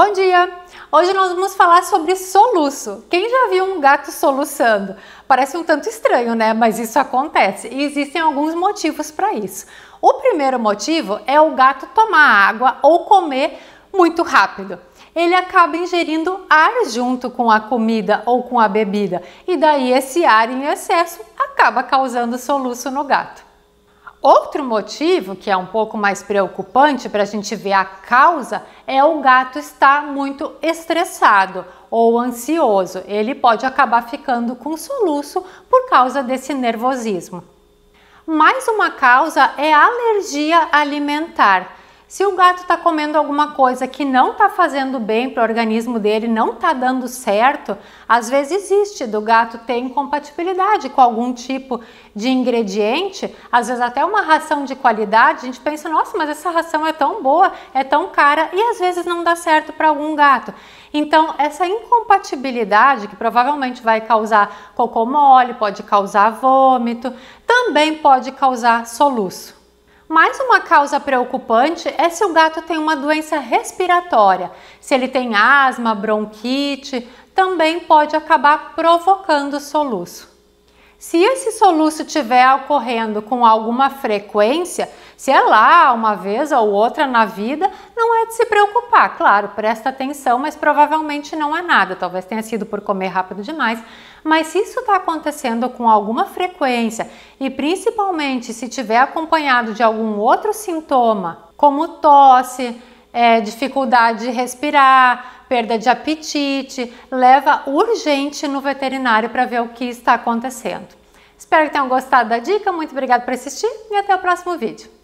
Bom dia! Hoje nós vamos falar sobre soluço. Quem já viu um gato soluçando? Parece um tanto estranho, né? Mas isso acontece e existem alguns motivos para isso. O primeiro motivo é o gato tomar água ou comer muito rápido. Ele acaba ingerindo ar junto com a comida ou com a bebida, e daí esse ar em excesso acaba causando soluço no gato. Outro motivo que é um pouco mais preocupante para a gente ver a causa é o gato estar muito estressado ou ansioso. Ele pode acabar ficando com soluço por causa desse nervosismo. Mais uma causa é a alergia alimentar. Se o gato está comendo alguma coisa que não está fazendo bem para o organismo dele, não está dando certo, às vezes existe do gato ter incompatibilidade com algum tipo de ingrediente, às vezes até uma ração de qualidade, a gente pensa, nossa, mas essa ração é tão boa, é tão cara, e às vezes não dá certo para algum gato. Então, essa incompatibilidade, que provavelmente vai causar cocô mole, pode causar vômito, também pode causar soluço. Mais uma causa preocupante é se o gato tem uma doença respiratória. Se ele tem asma, bronquite, também pode acabar provocando soluço. Se esse soluço estiver ocorrendo com alguma frequência, se é lá uma vez ou outra na vida, não é de se preocupar. Claro, presta atenção, mas provavelmente não é nada. Talvez tenha sido por comer rápido demais. Mas se isso está acontecendo com alguma frequência e principalmente se tiver acompanhado de algum outro sintoma, como tosse, é, dificuldade de respirar, perda de apetite, leva urgente no veterinário para ver o que está acontecendo. Espero que tenham gostado da dica, muito obrigada por assistir e até o próximo vídeo.